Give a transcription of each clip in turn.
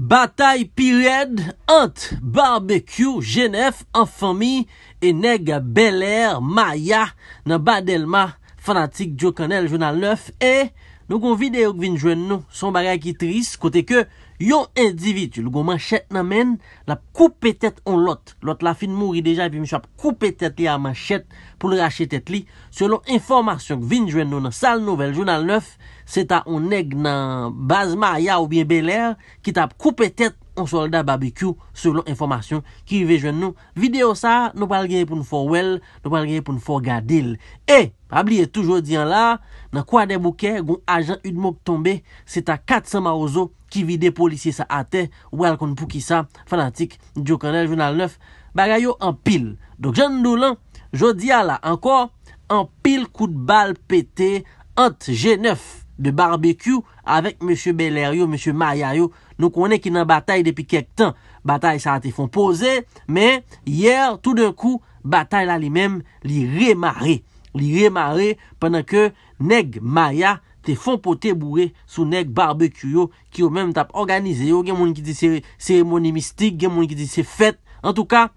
Batay pired ant barbekyou jenef an fami e nega beler maya nan badelma fanatik Djo Kanel Jounal 9. E nou kon videyo kvin jwen nou. Son bari akitris kote ke. Yon individu, lugo manchet nan men, lap koupe tet an lot. Lot la fin mouri deja, epi miso ap koupe tet li a manchet, pou lera chetet li. Selon informasyon k vinjwen nou nan sal nouvel, jounal 9, se ta an neg nan bazma ya ou bien beler, ki ta ap koupe tet, On Soldat Barbecue Selon informasyon ki vive jwen nou Videyo sa, nou pal genye pou nou fò wèl Nou pal genye pou nou fò gadil E, pabliye tou jodi an la Nan kwa de bouke, goun ajan yudmok tombe Seta 400 maouzo Ki vide policye sa ate Ou al kon pou ki sa, fanatik Djo kanel jounal 9, bagay yo an pil Dok jen nou lan, jodi an la Ankor, an pil kout bal Pete, ant jenef De barbecue, avek Mèche Beler yo, mèche Maya yo Nou konen ki nan batay depi kek tan, batay sa la te fon pose, men, yer, tout d'un kou, batay la li men li remare. Li remare, penan ke neg maya te fon pote boure sou neg barbekuyo ki yo men tap organize yo, gen mouni ki di seremoni mistik, gen mouni ki di se fet, en tou ka...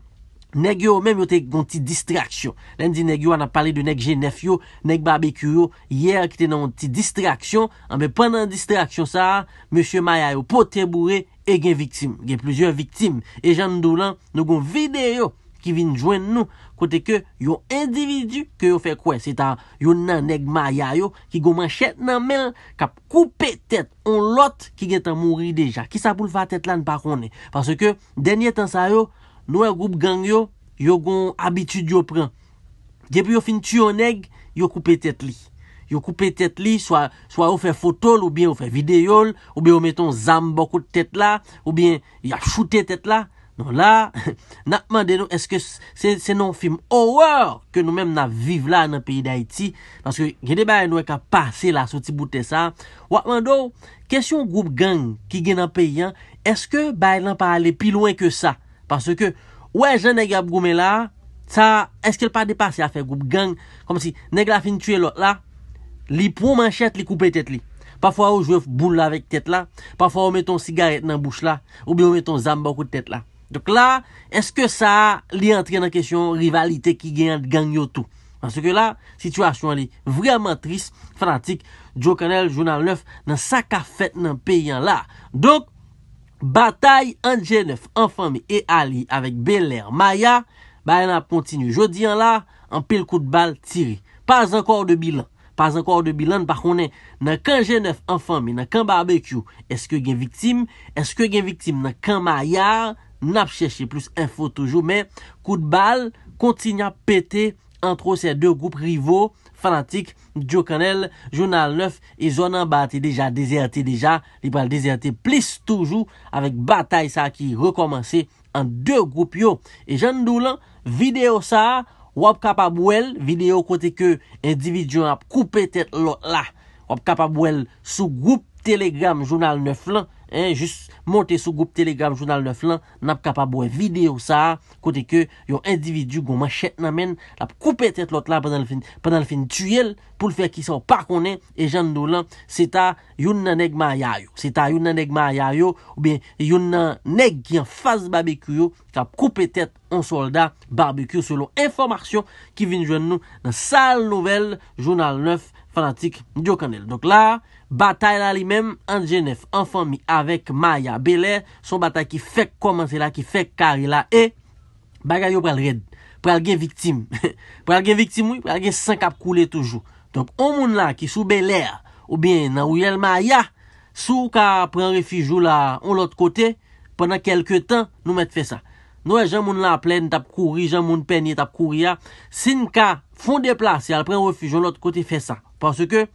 Nèk yo menm yo te kon ti distraksyon. Len di nèk yo an ap pale de nèk jenef yo, nèk babekyo yo, yer ki te nan kon ti distraksyon, anbe pandan distraksyon sa, Monsie Mayayo potèboure, e gen viktsim, gen plouzyon viktsim. E jan dou lan, nou kon videyo, ki vin jwen nou, kote ke yo individu, ke yo fe kwe, se ta yon nan nèk Mayayo, ki goman chet nan men, kap koupe tet, on lot ki gen tan mouri deja. Ki sa pou lva tet lan pa konen? Parce ke, denye tan sa yo, Nouè goup gang yo, yo gon abitud yo pren. Jepe yo fin tiyo neg, yo koupe tet li. Yo koupe tet li, swa ou fe fotol, ou bien ou fe videol, ou bien ou meton zam bokou tet la, ou bien ya choute tet la. Non la, nan akman de nou, eske se non film over ke nou menm nan vive la nan peyi da iti. Panske gen de baye nou e ka pase la sou ti boute sa. Wakman do, kesyon goup gang ki gen nan peyi an, eske baye nan pale pi loin ke sa? Pansè ke wè jè nè gè ap goumè la, sa, eske l pa depase a fè goup gang, kom si nè gè ap fin tue lot la, li pou man chèt li koupè tèt li. Pafwa ou jwè f bou l avèk tèt la, pafwa ou mèt ton sigaret nan bouch la, ou bi ou mèt ton zambak ou tèt la. Dok la, eske sa li antre nan kesyon rivalite ki gen gang yotou. Pansè ke la, situasyon li vreman tris, fanatik, Joe Canel, Jounal 9, nan sa ka fèt nan peyan la. Dok, Batay an jenef an fami e ali avik beler maya, bayan ap kontinu jodi an la, an pil kout bal tiri. Pas ankor de bilan, pas ankor de bilan, bakonnen nan kan jenef an fami, nan kan barbekyou, eske gen viktim, eske gen viktim nan kan maya, nan ap cheshe plus info toujou, men kout bal kontinu ap pete kout bal. Antro se de group rivo, fanatik, Djo Kanel, Jounal 9, e zonan ba te deja, dezerte deja, li ba dezerte plis toujou, avek batay sa ki rekomansi an de group yo. E jen nou lan, videyo sa, wap kapabwel, videyo kote ke individyon ap koupe tet lot la, wap kapabwel sou group telegram Jounal 9 lan, Jus monte sou goup telegram jounal 9 lan, nap kapa boye videyo sa, kote ke yon individu goun man chet nan men, ap koupe tet lot la penal fin tuyel pou le fek ki sa wapakonnen, e jan do lan, se ta yon nan neg maya yo, se ta yon nan neg maya yo, ou bien yon nan neg ki an faz barbekyo, se ap koupe tet an soldat barbekyo, selon informasyon ki vin jwen nou nan sal nouvel jounal 9 lan. Fanatik, diyo kanel. Donk la, batay la li mem, an jenef, an fami, avèk maya, belè, son batay ki fèk komanse la, ki fèk kari la, e bagay yo pral red, pral gen viktim, pral gen viktim wè, pral gen sankap koule toujou. Donk, an moun la ki sou belè, ou bien nan ouyèl maya, sou ka pran refijou la, ou l'ot kote, pranan kelke tan, nou met fè sa. Nou e jen moun la plen tap kouri, jen moun penye tap kouri ya. Sin ka fon de plas, yal pren refujon lout kote fe sa. Pase ke,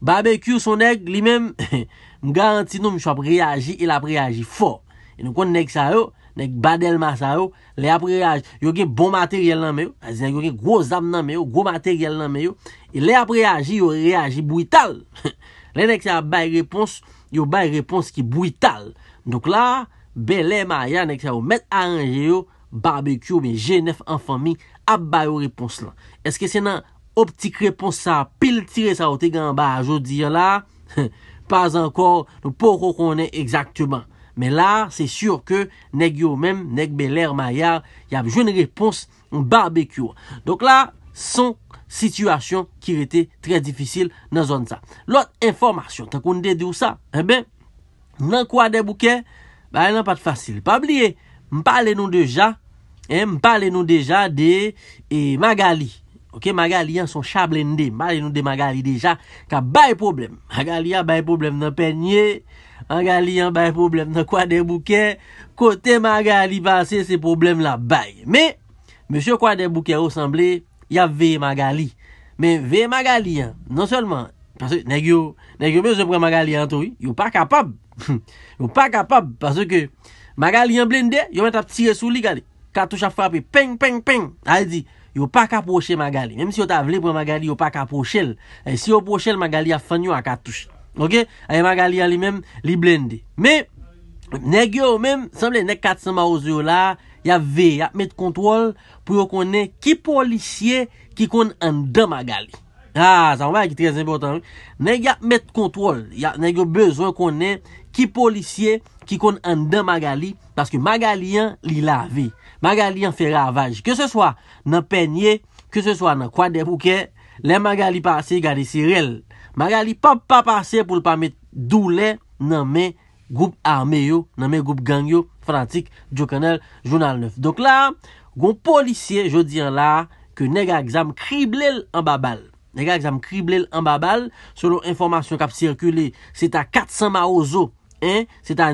Babekyu son ek, li men, m garanti nou m chop reyaji, il ap reyaji fo. E nou kon nek sa yo, nek badel ma sa yo, le ap reyaji. Yo gen bon materyel nan meyo, a zi, yo gen gwo zam nan meyo, gwo materyel nan meyo, e le ap reyaji, yo reyaji brital. Le nek sa bay repons, yo bay repons ki brital. Nouk la, Belè maya nek sa ou met aranje yo Barbekyo men jenef an fami Ab bayo repons lan Eske se nan optik repons sa Pil tire sa ou te gamba ajo diyo la Pas ankor Nou pou kou konen exaktman Men la se sur ke Nek yo men, nek belè maya Yab joun repons ou barbekyo Donk la son Situasyon ki rete trez difisil Nan zon sa Lot informasyon Nankwa de bouke? Ba, nan pa te fasil. Pa blie, mpale nou deja, eh, mpale nou deja de e, Magali. Ok, Magalian son chablen de. Mpale nou de Magali deja, ka bay problem. Magalian bay problem nan pegnye, Magalian bay problem nan kwa de bouke, kote Magali pase se problem la bay. Me, msye kwa de bouke osamble, ya ve Magali. Me, ve Magalian, nan solman, nè gyo, nè gyo mè se pre Magalian tou, yon pa kapab. Hmm. Yo pa kapab, paswe ke Magali yon blende, yo met ap tiye sou li gale, katouche ap frape, peng, peng, peng, a yi e di, yo pa kaposhe Magali, mèm si yo ta vle pou Magali, yo pa kaposhe l, e si yo poshe l, Magali a fanyo a katouche, ok, a yon e Magali yon li mèm, li blende, mè, neg yo mèm, sèm lè, nek katsan ma ouze yo la, ya ve, ya ap met kontrol, pou yo konen ki polisye ki konen andan Magali Ha, ah, sa mwa ki trez impotant. Ne gya met kontrol. Ne gyo bezon konen ki polisye ki kon andan magali paske magalian li lavi. Magalian fe ravaj. Ke se swa nan penye, ke se swa nan kwa dep ouke, le magali pase gade sirel. Magali pa pa pase pou l pa met doule nan men goup armeyo, nan men goup gangyo frantik Djo kanel Jounal 9. Dok la, gon polisye jodi an la ke ne gya egzam kriblel an babal. Nega egzam krible an babal, selon informasyon kap sirkule, se ta 400 ma ozo, se ta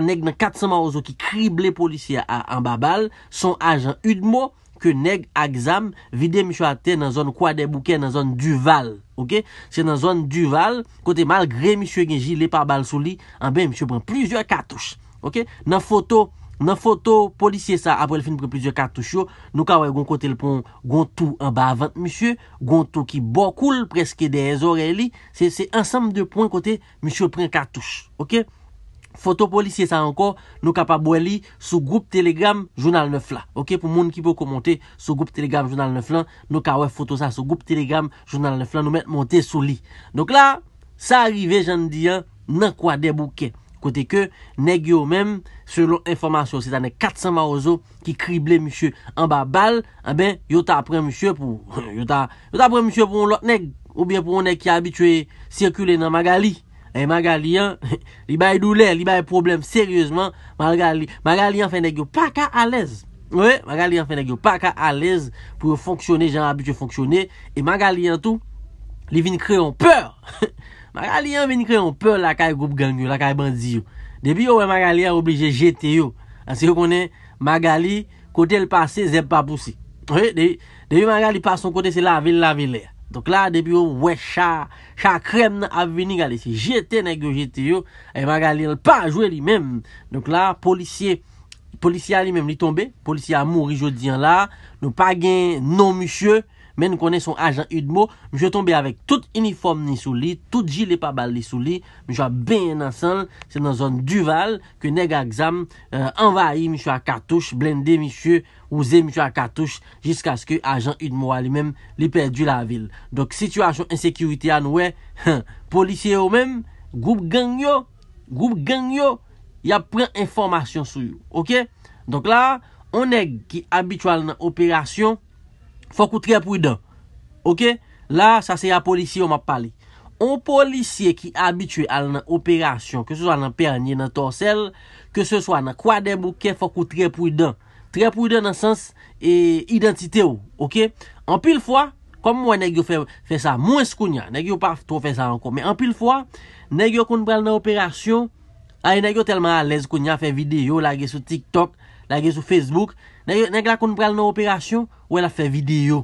neg nan 400 ma ozo ki krible polisya an babal, son ajan udmo ke neg egzam vide misho ate nan zon kwa de bouke, nan zon duval. Se nan zon duval, kote mal gre misho genji le par bal sou li, an ben misho pren plizye katouche. Nan foto... nan foto polisye sa aprele fin pren pizye kartouche yo nou ka wè gon kote lpon gontou an ba avant mishye gontou ki bokoul preske de ezore li se se ansam de pon kote mishye pren kartouche foto polisye sa anko nou ka pa boye li sou group telegram jounal 9 la pou moun ki pou komonte sou group telegram jounal 9 la nou ka wè foto sa sou group telegram jounal 9 la nou met monte sou li donc la sa arive jan diyan nan kwa debouke Kote ke, neg yo mèm, selon informasyon, se tanè 400 marozò ki krible mèche an ba bal, an ben, yo ta apren mèche pou, yo ta apren mèche pou an lot neg, ou bien pou an neg ki abitue sirkule nan magali. E magali, li baye douler, li baye probleme, seryèzman, magali an fe neg yo pa ka alèz, magali an fe neg yo pa ka alèz pou yo fonksyone, jan abitue fonksyone, e magali an tou, li vin kreyon pèr! Magali yon veni kre yon pe la ka yon group gang yon, la ka yon bandi yon. Debi yon, magali yon oblige jete yon. Asi yon konen, magali, kote yon pase, zeb pa bousi. Debi magali pase yon kote, se la vil la vil e. Donk la, debi yon, we cha, cha krem nan avi veni gale. Si jete nan yon jete yon, e magali yon pa jwe li menm. Donk la, polisye, polisye a li menm li tombe. Polisye a mouri jodi an la. Nou pa gen non musye yon. Men nou konen son ajan Udmo Mwen jwè tombe avèk tout uniform ni sou li Tout jilè pa bal li sou li Mwen jwè benye nan san Se nan zon Duval Ke neg aksam euh, Envaye mwen jwè katouche Blende mwen jwè Ouse mwen jwè katouche Jisk aske ajan Udmo a li men Li perdu la vil Dok situasyon insekirite an wè Polisye yo men Goup gang yo Goup gang yo Ya pren informasyon sou yo Ok Donk la On neg ki abitual nan operasyon Fokou tre prudan. Ok? La, sa se ya polisye yo map pali. On polisye ki abitue al nan operasyon, ke se swa nan pernyen nan torsel, ke se swa nan kwa den bouke, fokou tre prudan. Tre prudan nan sens identite yo. Ok? Anpil fwa, kom mwen negyo fe sa mwes koun ya, negyo pa tro fe sa ankon, men anpil fwa, negyo koun pral nan operasyon, ay negyo telman ales koun ya fe video, la ge sou tiktok, la ge sou Facebook, neg lakoun pral nou operasyon, ou el a fe video.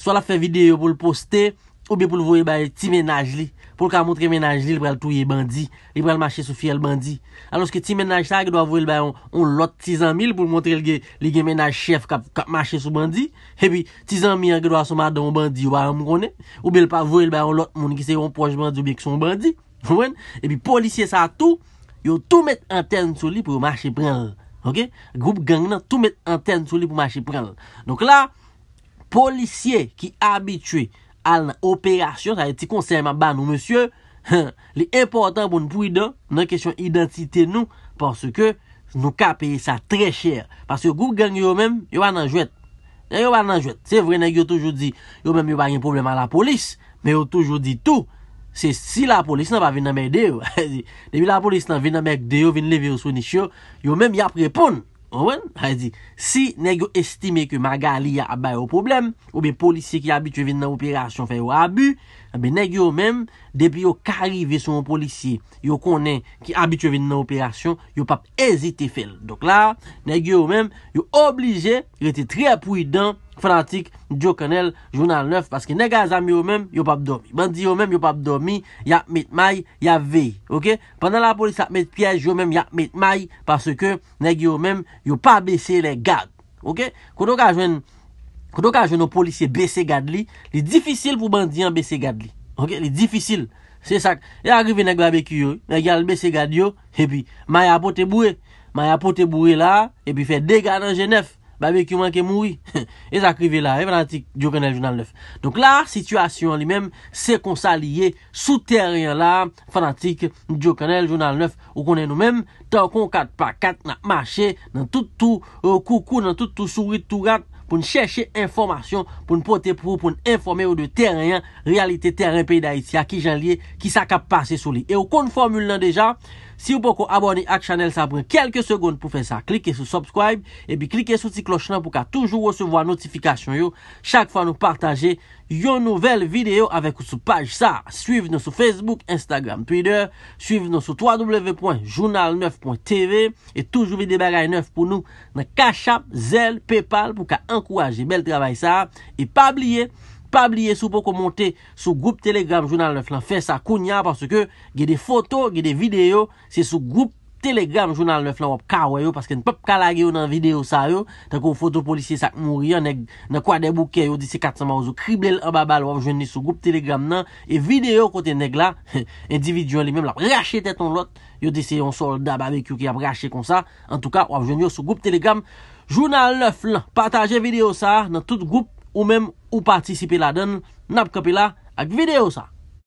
So el a fe video pou l'poste, ou bi pou l'voye bay ti menaj li. Pou l ka montre menaj li, l pral touye bandi. L pral mache sou fiyel bandi. Anoske ti menaj sa, ge do a voye bay on lot tizan mil pou l montre li gen menaj chef kap mache sou bandi. E bi tizan mil an ge do a soma don bandi ou a amronen. Ou bi l pa voye bay on lot mouni ki se yon poj bandi ou bi ki son bandi. E bi polisye sa tou, yo tou met an tern sou li pou l mache pran an. Ok, group gang nan tou met anten sou li pou machi prel. Donc la, polisye ki abitwe al nan operasyon, sa yon ti konser man ban ou monsye, li important pou nou pou yi dan, nan kesyon identite nou, parce ke nou ka peye sa trey chere. Parce yo group gang yo men, yo ban nan jwet. Yo ban nan jwet. Se vre nan yo toujou di, yo men yo ban yon problem an la polis, men yo toujou di tou, Se si la polis nan va vin nan mèk deyo, yon mèm yapre pon. Si negyo estime ke magali ya abay ou problem, ou be polisye ki abu twe vin nan operasyon fè ou abu, Ah, Be neg yo men, depi yo karive son policye, yo konen ki abitue ven nan operasyon, yo pap ezite fel. Dok la, neg yo men, yo oblije, yo ete tre apuyden, frantik, diyo kenel, jounal 9, paske neg a zami yo men, yo pap domi. Bandi yo men, yo pap domi, ya met may, ya ve. Pendan la polis ap met piyaj, yo men, ya met may, paske neg yo men, yo pa besye le gag. Kou do ka jwen... Koutou ka jen nou polisye bese gad li, li difisil pou bandyan bese gad li. Ok, li difisil. Se sak, e akrive nan gwa bekyo, e gyal bese gad yo, e pi maya apote bouye. Maya apote bouye la, e pi fe dega nan jenef, ba bekyo man ke mouye. E sakrive la, e fanatik, diokanel jounal 9. Donk la, sityasyon li menm, se konsa li ye, sou teryen la, fanatik, diokanel jounal 9. Ou konen nou menm, tan kon kat pa kat, nan mache, nan toutou, koukou, nan toutou, euh, sourit, toutou gat. pou nou chèche informasyon, pou nou pote pou, pou nou informe ou de terenyan, realite teren pey da iti, a ki jan liye, ki sa kap pase sou li. E ou kon nou formule nan deja, Si ou pou kon abone ak chanel sa brin kelke segonde pou fe sa, klike sou subscribe e bi klike sou ti kloch nan pou ka toujou recevo a notifikasyon yo. Chak fwa nou partaje yon nouvel video avek ou sou page sa. Suiv nou sou Facebook, Instagram, Twitter, suiv nou sou www.journal9.tv e toujou vide bagay 9 pou nou nan kachap, zel, paypal pou ka ankouraje bel trabay sa e pa bliye. Pabliye sou pou komonte sou group telegram jounal 9 lan. Fè sa kounya. Parce ke ge de foto, ge de video. Se sou group telegram jounal 9 lan wap kawè yo. Parce ke n'pep kalage yo nan video sa yo. Tako foto policye sak mouri yo. Nè kwa debouke yo. Disi 400 mouzou kribel ababal wap jweni sou group telegram nan. E video kote neg la. Individyon li mèm lak rachè tèton lot. Yo disi yon solda barbecue ki ap rachè kon sa. En tout ka wap jweni yo sou group telegram jounal 9 lan. Pataje video sa nan tout group ou mèm. Upatisi piladen, napkapila ak video sa.